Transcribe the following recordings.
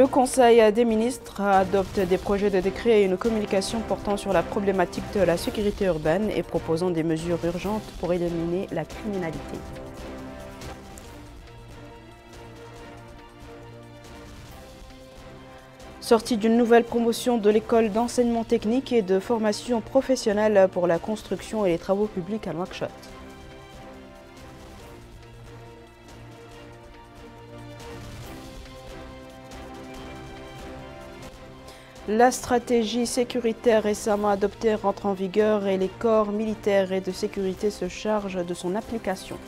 Le Conseil des ministres adopte des projets de décret et une communication portant sur la problématique de la sécurité urbaine et proposant des mesures urgentes pour éliminer la criminalité. Sortie d'une nouvelle promotion de l'école d'enseignement technique et de formation professionnelle pour la construction et les travaux publics à Nouakchott. La stratégie sécuritaire récemment adoptée rentre en vigueur et les corps militaires et de sécurité se chargent de son application.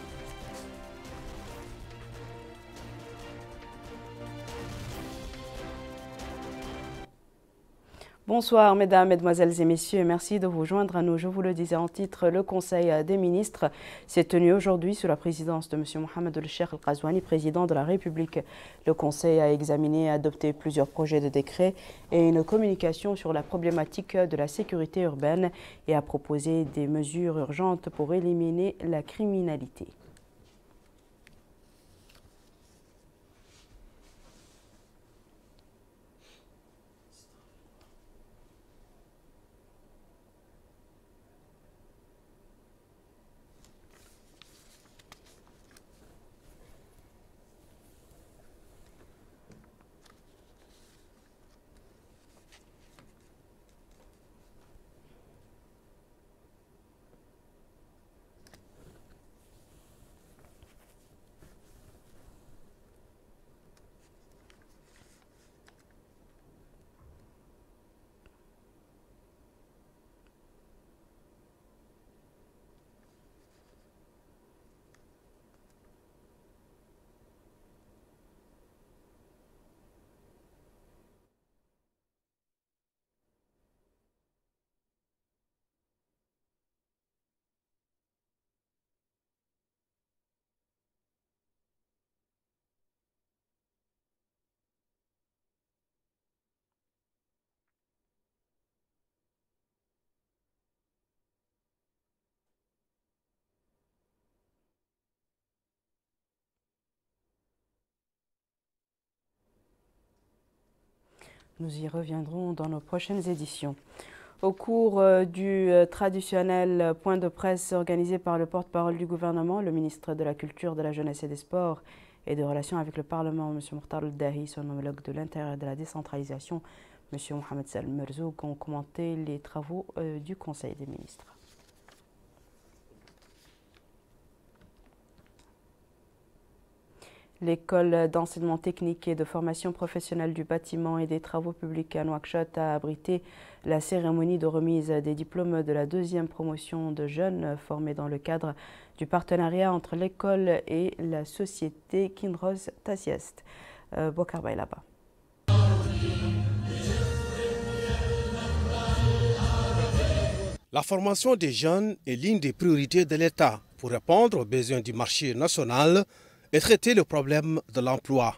Bonsoir mesdames, mesdemoiselles et messieurs, merci de vous joindre à nous. Je vous le disais en titre, le Conseil des ministres s'est tenu aujourd'hui sous la présidence de M. Mohamed El sheikh al président de la République. Le Conseil a examiné et adopté plusieurs projets de décret et une communication sur la problématique de la sécurité urbaine et a proposé des mesures urgentes pour éliminer la criminalité. Nous y reviendrons dans nos prochaines éditions. Au cours euh, du euh, traditionnel euh, point de presse organisé par le porte-parole du gouvernement, le ministre de la Culture, de la Jeunesse et des Sports et de Relations avec le Parlement, M. Mokhtar Dahi, son homologue de l'Intérieur et de la Décentralisation, M. Mohamed qui ont commenté les travaux du Conseil des ministres. L'école d'enseignement technique et de formation professionnelle du bâtiment et des travaux publics à Nouakchott a abrité la cérémonie de remise des diplômes de la deuxième promotion de jeunes formés dans le cadre du partenariat entre l'école et la société Kindros Tassiest. Euh, Bokarba là-bas. La formation des jeunes est l'une des priorités de l'État pour répondre aux besoins du marché national et traiter le problème de l'emploi.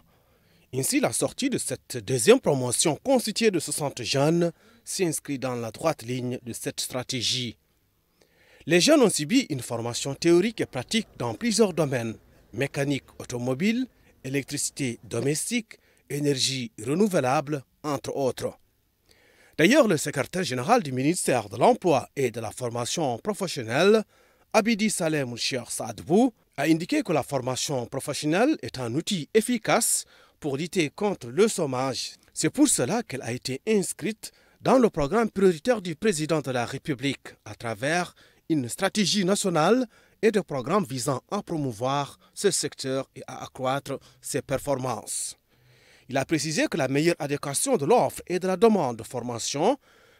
Ainsi, la sortie de cette deuxième promotion constituée de 60 jeunes s'inscrit dans la droite ligne de cette stratégie. Les jeunes ont subi une formation théorique et pratique dans plusieurs domaines, mécanique automobile, électricité domestique, énergie renouvelable, entre autres. D'ailleurs, le secrétaire général du ministère de l'Emploi et de la formation professionnelle Abidi Salem Mouchir Saadbou a indiqué que la formation professionnelle est un outil efficace pour lutter contre le chômage. C'est pour cela qu'elle a été inscrite dans le programme prioritaire du président de la République à travers une stratégie nationale et des programmes visant à promouvoir ce secteur et à accroître ses performances. Il a précisé que la meilleure adéquation de l'offre et de la demande de formation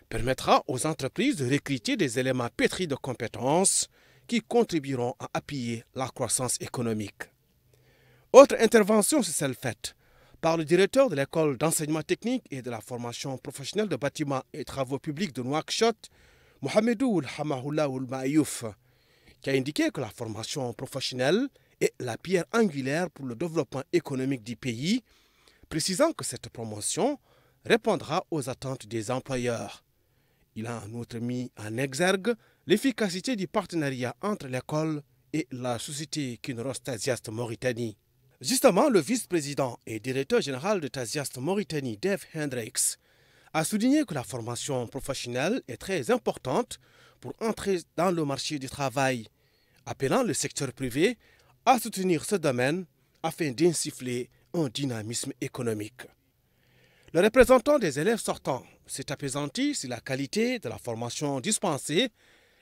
permettra aux entreprises de recruter des éléments pétris de compétences qui contribueront à appuyer la croissance économique. Autre intervention c'est celle faite par le directeur de l'école d'enseignement technique et de la formation professionnelle de bâtiments et travaux publics de Nouakchott, Mohamedou Hamahoulaoul Maïouf, qui a indiqué que la formation professionnelle est la pierre angulaire pour le développement économique du pays, précisant que cette promotion répondra aux attentes des employeurs. Il a en outre mis en exergue l'efficacité du partenariat entre l'école et la société Tasiast Mauritanie. Justement, le vice-président et directeur général de Tasiast Mauritanie, Dave Hendricks, a souligné que la formation professionnelle est très importante pour entrer dans le marché du travail, appelant le secteur privé à soutenir ce domaine afin d'insuffler un dynamisme économique. Le représentant des élèves sortants s'est apaisanti sur la qualité de la formation dispensée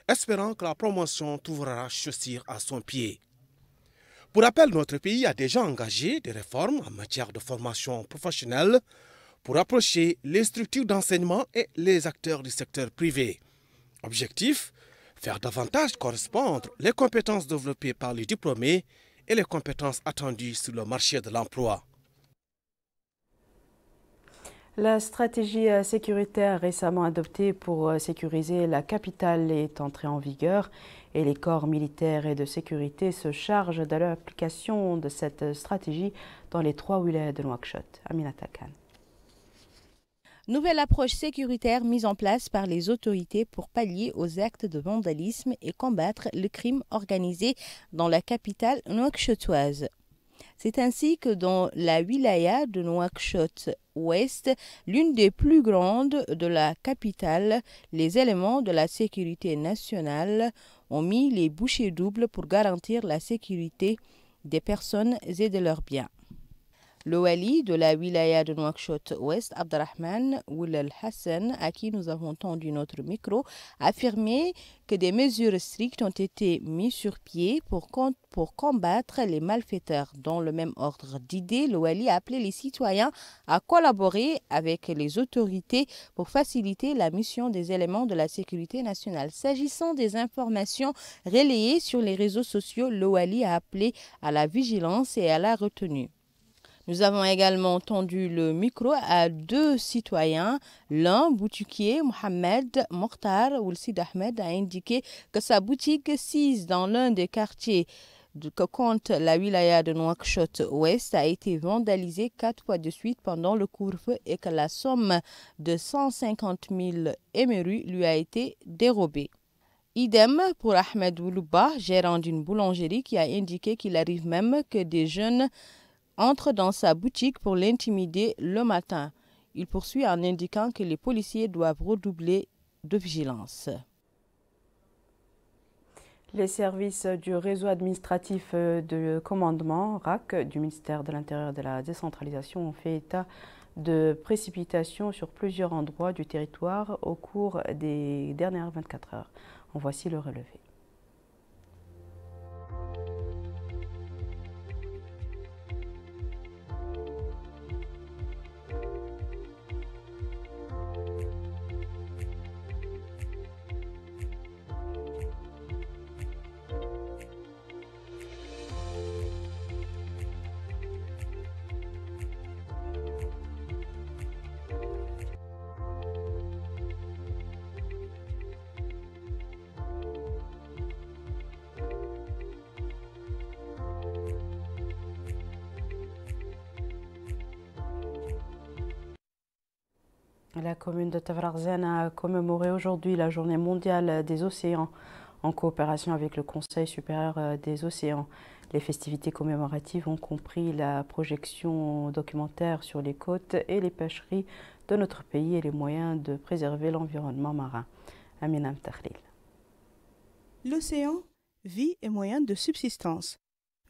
espérant que la promotion trouvera chaussure à son pied. Pour rappel, notre pays a déjà engagé des réformes en matière de formation professionnelle pour rapprocher les structures d'enseignement et les acteurs du secteur privé. Objectif Faire davantage correspondre les compétences développées par les diplômés et les compétences attendues sur le marché de l'emploi. La stratégie euh, sécuritaire récemment adoptée pour euh, sécuriser la capitale est entrée en vigueur et les corps militaires et de sécurité se chargent de l'application de cette stratégie dans les trois wilayas de Nouakchott. Aminata Khan. Nouvelle approche sécuritaire mise en place par les autorités pour pallier aux actes de vandalisme et combattre le crime organisé dans la capitale nouakchottoise. C'est ainsi que dans la wilaya de Nouakchott-Ouest, l'une des plus grandes de la capitale, les éléments de la sécurité nationale ont mis les bouchées doubles pour garantir la sécurité des personnes et de leurs biens. Le de la wilaya de Nouakchott-Ouest, Abdrahman Oulal Hassan, à qui nous avons tendu notre micro, a affirmé que des mesures strictes ont été mises sur pied pour, combattre les malfaiteurs. Dans le même ordre d'idées, le a appelé les citoyens à collaborer avec les autorités pour faciliter la mission des éléments de la sécurité nationale. S'agissant des informations relayées sur les réseaux sociaux, le a appelé à la vigilance et à la retenue. Nous avons également tendu le micro à deux citoyens. L'un, boutiquier Mohamed Mokhtar Oulsid Ahmed, a indiqué que sa boutique sise dans l'un des quartiers que compte la wilaya de Nouakchott Ouest a été vandalisée quatre fois de suite pendant le couvre-feu et que la somme de 150 000 émerus lui a été dérobée. Idem pour Ahmed Oulouba, gérant d'une boulangerie qui a indiqué qu'il arrive même que des jeunes entre dans sa boutique pour l'intimider le matin. Il poursuit en indiquant que les policiers doivent redoubler de vigilance. Les services du réseau administratif de commandement RAC du ministère de l'Intérieur et de la décentralisation ont fait état de précipitations sur plusieurs endroits du territoire au cours des dernières 24 heures. En voici le relevé. La commune de Tavrarzène a commémoré aujourd'hui la journée mondiale des océans en coopération avec le Conseil supérieur euh, des océans. Les festivités commémoratives ont compris la projection documentaire sur les côtes et les pêcheries de notre pays et les moyens de préserver l'environnement marin. Aminam Tahlil. L'océan, vie et moyens de subsistance.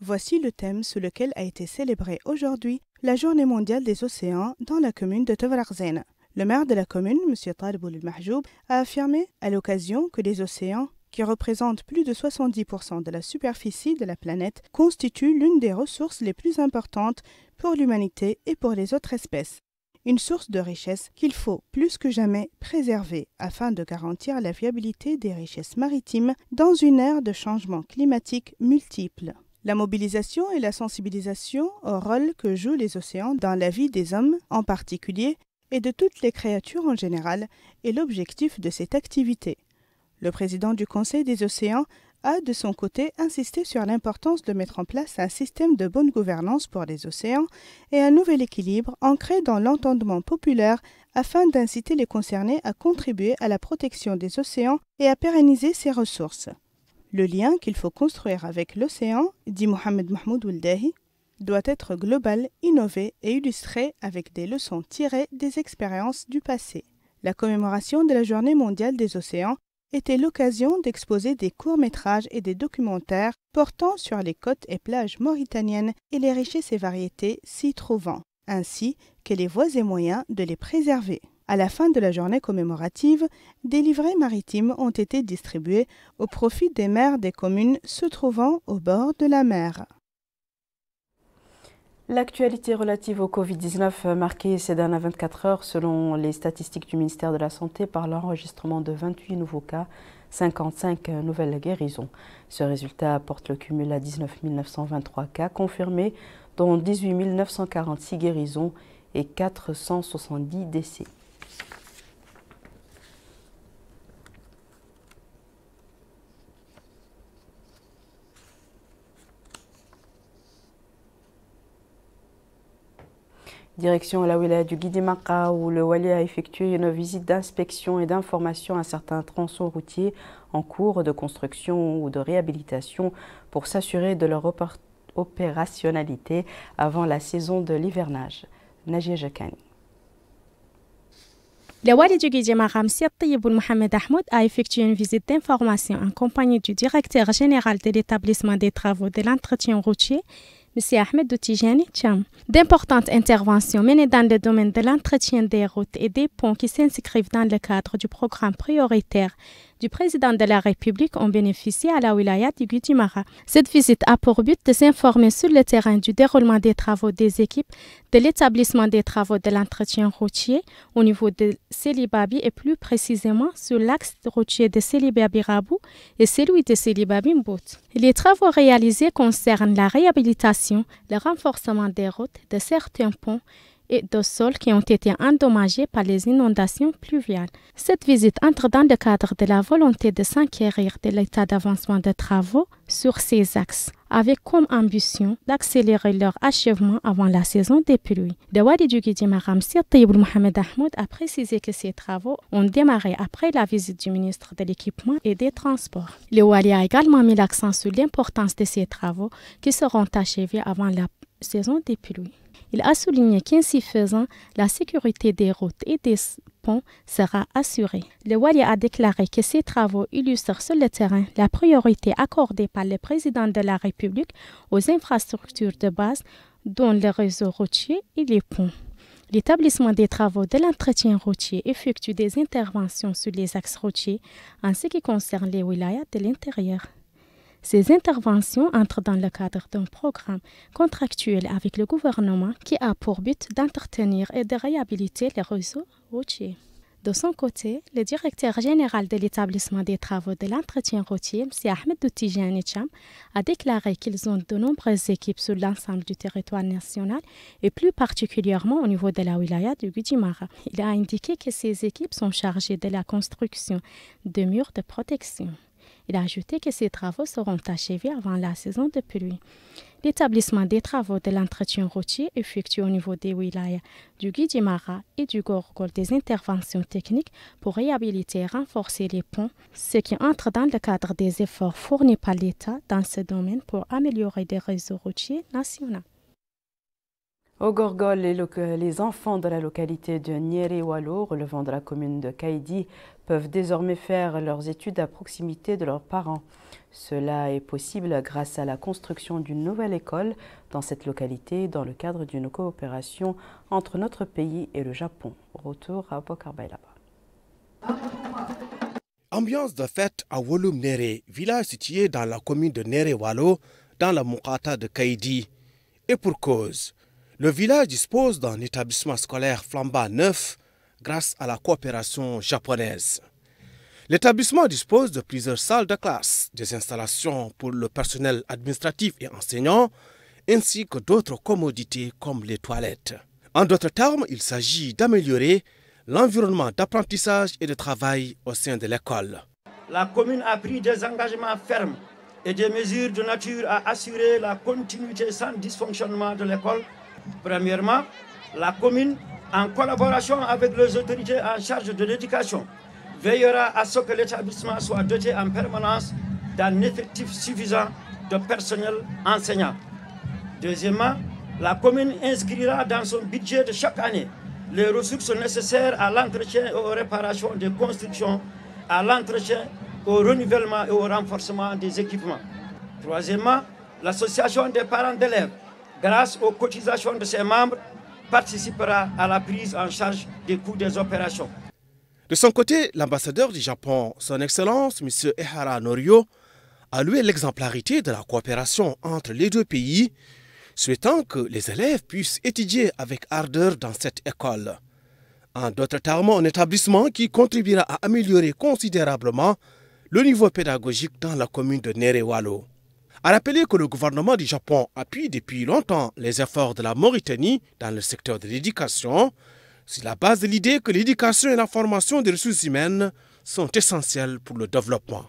Voici le thème sous lequel a été célébrée aujourd'hui la Journée mondiale des océans dans la commune de Tavrarzène. Le maire de la commune, M. Talboul Mahjoub, a affirmé à l'occasion que les océans qui représentent plus de 70% de la superficie de la planète, constituent l'une des ressources les plus importantes pour l'humanité et pour les autres espèces. Une source de richesse qu'il faut plus que jamais préserver afin de garantir la viabilité des richesses maritimes dans une ère de changements climatiques multiples. La mobilisation et la sensibilisation au rôle que jouent les océans dans la vie des hommes, en particulier et de toutes les créatures en général est l'objectif de cette activité. Le président du Conseil des océans a, de son côté, insisté sur l'importance de mettre en place un système de bonne gouvernance pour les océans et un nouvel équilibre ancré dans l'entendement populaire afin d'inciter les concernés à contribuer à la protection des océans et à pérenniser ses ressources. Le lien qu'il faut construire avec l'océan, dit Mohamed Mahmoud doit être global, innové et illustré avec des leçons tirées des expériences du passé. La commémoration de la Journée mondiale des océans était l'occasion d'exposer des courts-métrages et des documentaires portant sur les côtes et plages mauritaniennes et les richesses et variétés s'y trouvant, ainsi que les voies et moyens de les préserver. À la fin de la journée commémorative, des livrets maritimes ont été distribués au profit des maires des communes se trouvant au bord de la mer. L'actualité relative au Covid-19 euh, marquée ces dernières 24 heures selon les statistiques du ministère de la Santé par l'enregistrement de 28 nouveaux cas, 55 euh, nouvelles guérisons. Ce résultat porte le cumul à 19 923 cas confirmés, dont 18 946 guérisons et 470 décès. direction la wilaya du Guidimaka, où le Wali a effectué une visite d'inspection et d'information à certains tronçons routiers en cours de construction ou de réhabilitation pour s'assurer de leur opérationnalité avant la saison de l'hivernage. Najia Jakani. Le Wali du Guidimaka, Tayyiboul Mohamed Ahmoud, a effectué une visite d'information en compagnie du directeur général de l'établissement des travaux de l'entretien routier Monsieur Ahmed D'importantes interventions menées dans le domaine de l'entretien des routes et des ponts qui s'inscrivent dans le cadre du programme prioritaire du président de la République ont bénéficié à la wilaya du Gudimara. Cette visite a pour but de s'informer sur le terrain du déroulement des travaux des équipes, de l'établissement des travaux de l'entretien routier au niveau de Célibabi et plus précisément sur l'axe routier de célibabi rabou et celui de célibabi mbout Les travaux réalisés concernent la réhabilitation, le renforcement des routes, de certains ponts, et de sols qui ont été endommagés par les inondations pluviales. Cette visite entre dans le cadre de la volonté de s'enquérir de l'état d'avancement des travaux sur ces axes, avec comme ambition d'accélérer leur achèvement avant la saison des pluies. du Djoukidim Ramsir Tayyibul Mohamed Ahmed a précisé que ces travaux ont démarré après la visite du ministre de l'Équipement et des Transports. Le Wali a également mis l'accent sur l'importance de ces travaux qui seront achevés avant la saison des pluies. Il a souligné qu'ainsi faisant, la sécurité des routes et des ponts sera assurée. Le Wali a déclaré que ces travaux illustrent sur le terrain la priorité accordée par le président de la République aux infrastructures de base, dont le réseau routier et les ponts. L'établissement des travaux de l'entretien routier effectue des interventions sur les axes routiers en ce qui concerne les wilayas de l'intérieur. Ces interventions entrent dans le cadre d'un programme contractuel avec le gouvernement qui a pour but d'entretenir et de réhabiliter les réseaux routiers. De son côté, le directeur général de l'établissement des travaux de l'entretien routier, M. Ahmed Doutijani Cham, a déclaré qu'ils ont de nombreuses équipes sur l'ensemble du territoire national et plus particulièrement au niveau de la wilaya de Gujimara. Il a indiqué que ces équipes sont chargées de la construction de murs de protection. Il a ajouté que ces travaux seront achevés avant la saison de pluie. L'établissement des travaux de l'entretien routier effectué au niveau des wilayas du Guidimara et du Gorgol des interventions techniques pour réhabiliter et renforcer les ponts, ce qui entre dans le cadre des efforts fournis par l'État dans ce domaine pour améliorer les réseaux routiers nationaux. Au Gorgol, les, enfants de la localité de Nyeriwalo, relevant de la commune de Kaidi, peuvent désormais faire leurs études à proximité de leurs parents. Cela est possible grâce à la construction d'une nouvelle école dans cette localité dans le cadre d'une coopération entre notre pays et le Japon. Retour à Bokarbailaba. Ambiance de fête à Wolum Nere, village situé dans la commune de Nerewalo, dans la Mukata de Kaidi. Et pour cause, le village dispose d'un établissement scolaire flambant neuf grâce à la coopération japonaise. L'établissement dispose de plusieurs salles de classe, des installations pour le personnel administratif et enseignant, ainsi que d'autres commodités comme les toilettes. En d'autres termes, il s'agit d'améliorer l'environnement d'apprentissage et de travail au sein de l'école. La commune a pris des engagements fermes et des mesures de nature à assurer la continuité sans dysfonctionnement de l'école Premièrement, la commune, en collaboration avec les autorités en charge de l'éducation, veillera à ce que l'établissement soit doté en permanence d'un effectif suffisant de personnel enseignant. Deuxièmement, la commune inscrira dans son budget de chaque année les ressources nécessaires à l'entretien et aux réparations des constructions, à l'entretien, au renouvellement et au renforcement des équipements. Troisièmement, l'association des parents d'élèves grâce aux cotisations de ses membres, participera à la prise en charge des coûts des opérations. De son côté, l'ambassadeur du Japon, son Excellence, M. Ehara Norio, a loué l'exemplarité de la coopération entre les deux pays, souhaitant que les élèves puissent étudier avec ardeur dans cette école. En d'autres termes, un établissement qui contribuera à améliorer considérablement le niveau pédagogique dans la commune de Nerewalo a rappeler que le gouvernement du Japon appuie depuis longtemps les efforts de la Mauritanie dans le secteur de l'éducation, sur la base de l'idée que l'éducation et la formation des ressources humaines sont essentielles pour le développement.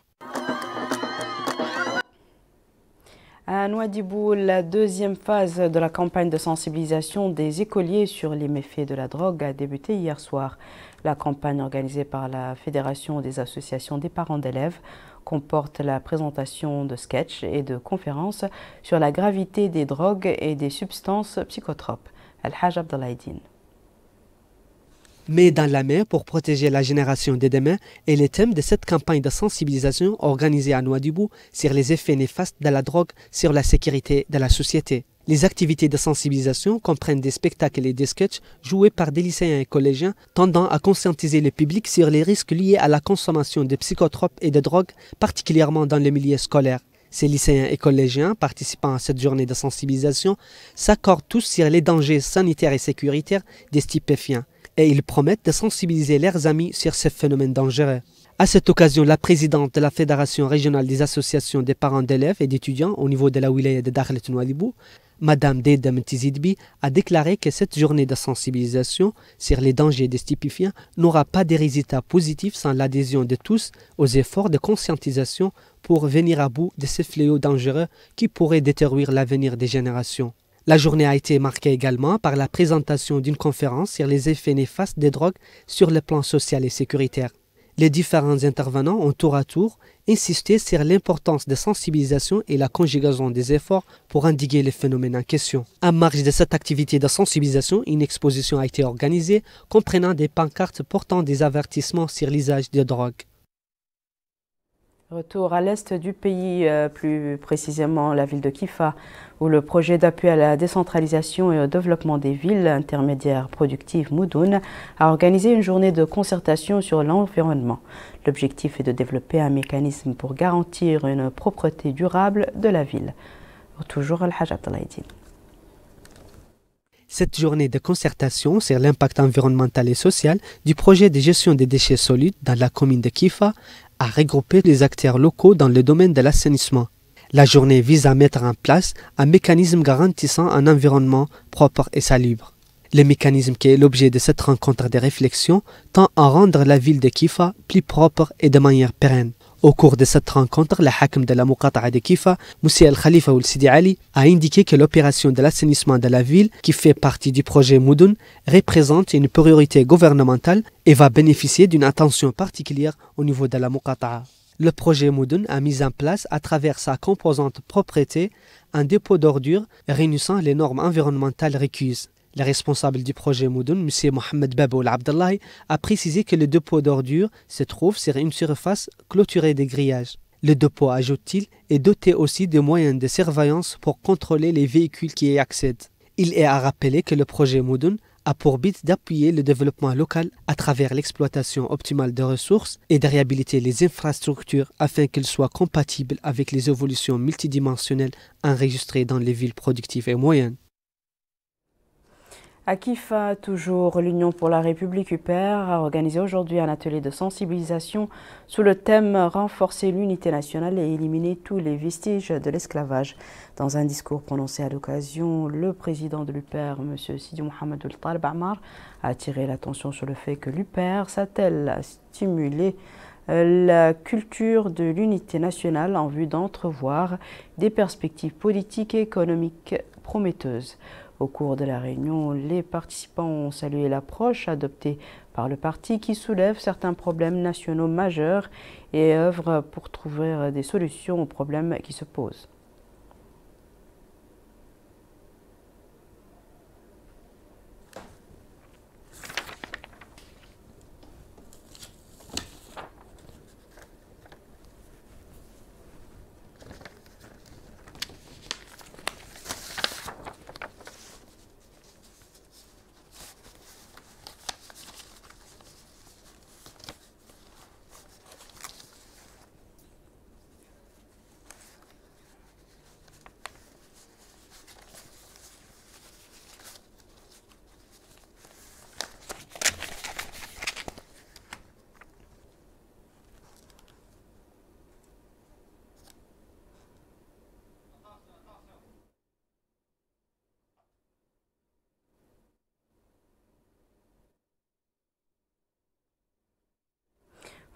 À Noidibou, la deuxième phase de la campagne de sensibilisation des écoliers sur les méfaits de la drogue a débuté hier soir. La campagne organisée par la Fédération des associations des parents d'élèves comporte la présentation de sketchs et de conférences sur la gravité des drogues et des substances psychotropes. al mais dans la mer pour protéger la génération de demain est le thème de cette campagne de sensibilisation organisée à noix du bout sur les effets néfastes de la drogue sur la sécurité de la société. Les activités de sensibilisation comprennent des spectacles et des sketchs joués par des lycéens et collégiens tendant à conscientiser le public sur les risques liés à la consommation de psychotropes et de drogues, particulièrement dans le milieu scolaire. Ces lycéens et collégiens participant à cette journée de sensibilisation s'accordent tous sur les dangers sanitaires et sécuritaires des stupéfiants et ils promettent de sensibiliser leurs amis sur ces phénomènes dangereux. À cette occasion, la présidente de la Fédération régionale des associations des parents d'élèves et d'étudiants au niveau de la wilaya de Dakhlet Nouadhibou, Madame Deda Mtizidbi, a déclaré que cette journée de sensibilisation sur les dangers des stupéfiants n'aura pas des résultats positifs sans l'adhésion de tous aux efforts de conscientisation pour venir à bout de ces fléaux dangereux qui pourraient détruire l'avenir des générations. La journée a été marquée également par la présentation d'une conférence sur les effets néfastes des drogues sur le plan social et sécuritaire. Les différents intervenants ont tour à tour insisté sur l'importance de sensibilisation et la conjugaison des efforts pour endiguer les phénomènes en question. À marge de cette activité de sensibilisation, une exposition a été organisée comprenant des pancartes portant des avertissements sur l'usage des drogues. Retour à l'est du pays, euh, plus précisément la ville de Kifa, où le projet d'appui à la décentralisation et au développement des villes intermédiaires productives Moudoun a organisé une journée de concertation sur l'environnement. L'objectif est de développer un mécanisme pour garantir une propreté durable de la ville. Toujours Al-Hajat cette journée de concertation sur l'impact environnemental et social du projet de gestion des déchets solides dans la commune de Kifa à regrouper les acteurs locaux dans le domaine de l'assainissement. La journée vise à mettre en place un mécanisme garantissant un environnement propre et salubre. Le mécanisme qui est l'objet de cette rencontre de réflexion tend à rendre la ville de Kifa plus propre et de manière pérenne. Au cours de cette rencontre, le hakim de la Muqata'a de Kifa, Moussi khalifa ou Sidi Ali, a indiqué que l'opération de l'assainissement de la ville, qui fait partie du projet Moudoun, représente une priorité gouvernementale et va bénéficier d'une attention particulière au niveau de la Muqata'a. Le projet Moudoun a mis en place, à travers sa composante propriété, un dépôt d'ordures réunissant les normes environnementales requises. Le responsable du projet Moudoun, M. Mohamed Baboul Abdallah, a précisé que le dépôt d'ordures se trouve sur une surface clôturée des grillages. Le dépôt, ajoute-t-il, est doté aussi de moyens de surveillance pour contrôler les véhicules qui y accèdent. Il est à rappeler que le projet Moudoun a pour but d'appuyer le développement local à travers l'exploitation optimale de ressources et de réhabiliter les infrastructures afin qu'elles soient compatibles avec les évolutions multidimensionnelles enregistrées dans les villes productives et moyennes. À Kifa, toujours, l'Union pour la République UPER a organisé aujourd'hui un atelier de sensibilisation sous le thème Renforcer l'unité nationale et éliminer tous les vestiges de l'esclavage. Dans un discours prononcé à l'occasion, le président de l'UPER, M. Sidi Mohamed Talib Amar, a attiré l'attention sur le fait que l'UPER s'attelle à stimuler euh, la culture de l'unité nationale en vue d'entrevoir des perspectives politiques et économiques prometteuses. Au cours de la réunion, les participants ont salué l'approche adoptée par le parti qui soulève certains problèmes nationaux majeurs et œuvre pour trouver des solutions aux problèmes qui se posent.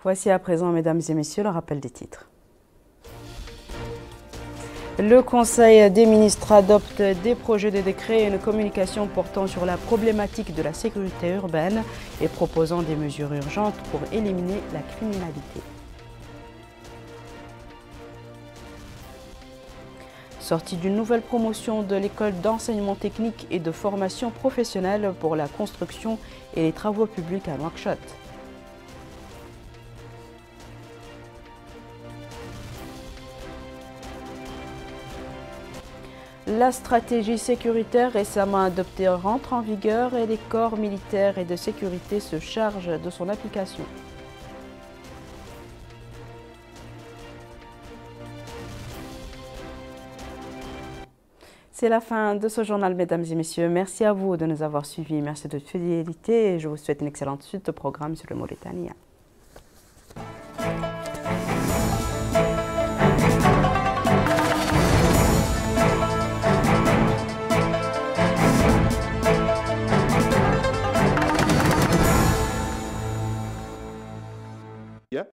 Voici à présent, mesdames et messieurs, le rappel des titres. Le Conseil des ministres adopte des projets de décret et une communication portant sur la problématique de la sécurité urbaine et proposant des mesures urgentes pour éliminer la criminalité. Sortie d'une nouvelle promotion de l'école d'enseignement technique et de formation professionnelle pour la construction et les travaux publics à Nouakchott. La stratégie sécuritaire récemment adoptée rentre en vigueur et les corps militaires et de sécurité se chargent de son application. C'est la fin de ce journal, mesdames et messieurs. Merci à vous de nous avoir suivis. Merci de votre fidélité et je vous souhaite une excellente suite de programme sur le Mauritania.